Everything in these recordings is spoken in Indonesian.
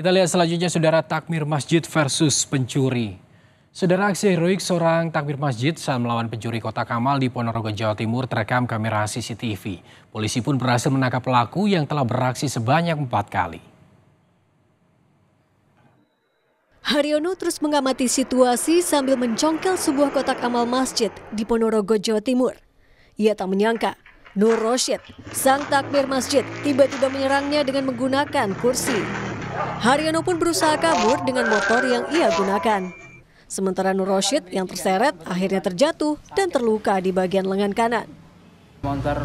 Kita lihat selanjutnya saudara takmir masjid versus pencuri. Saudara aksi heroik seorang takmir masjid saat melawan pencuri kota Kamal di Ponorogo, Jawa Timur terekam kamera CCTV. Polisi pun berhasil menangkap pelaku yang telah beraksi sebanyak empat kali. Haryono terus mengamati situasi sambil mencongkel sebuah kotak amal masjid di Ponorogo, Jawa Timur. Ia tak menyangka Nur Roshid, sang takmir masjid, tiba-tiba menyerangnya dengan menggunakan kursi. Haryono pun berusaha kabur dengan motor yang ia gunakan. Sementara Nur Roshid yang terseret akhirnya terjatuh dan terluka di bagian lengan kanan. Motor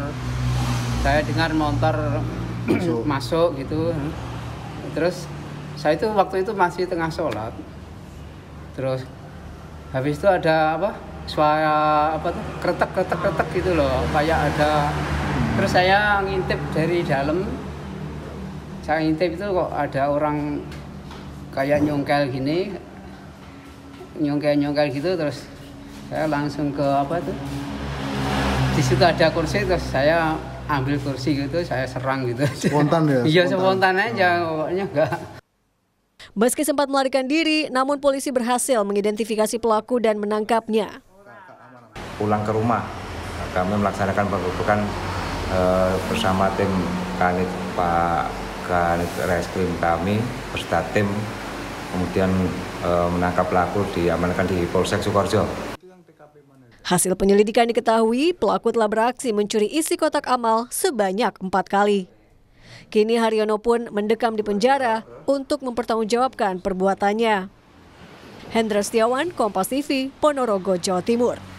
saya dengar motor masuk, masuk gitu. Terus saya itu waktu itu masih tengah sholat. Terus habis itu ada apa? Suara apa tuh? Kretek kretek kretek gitu loh, kayak ada. Terus saya ngintip dari dalam saya ngintip itu kok ada orang kayak nyongkel gini nyongkel nyongkel gitu terus saya langsung ke apa tuh di situ ada kursi terus saya ambil kursi gitu saya serang gitu spontan ya iya spontan. spontan aja pokoknya enggak Meski sempat melarikan diri, namun polisi berhasil mengidentifikasi pelaku dan menangkapnya. Pulang ke rumah, kami melaksanakan perbuatan eh, bersama tim Kanit Pak melakukan reskrim kami beserta tim kemudian e, menangkap pelaku diamankan di Polsek Sukorjo. Hasil penyelidikan diketahui pelaku telah beraksi mencuri isi kotak amal sebanyak empat kali. Kini Haryono pun mendekam di penjara untuk mempertanggungjawabkan perbuatannya. Hendra Setiawan, Kompas TV, Ponorogo, Jawa Timur.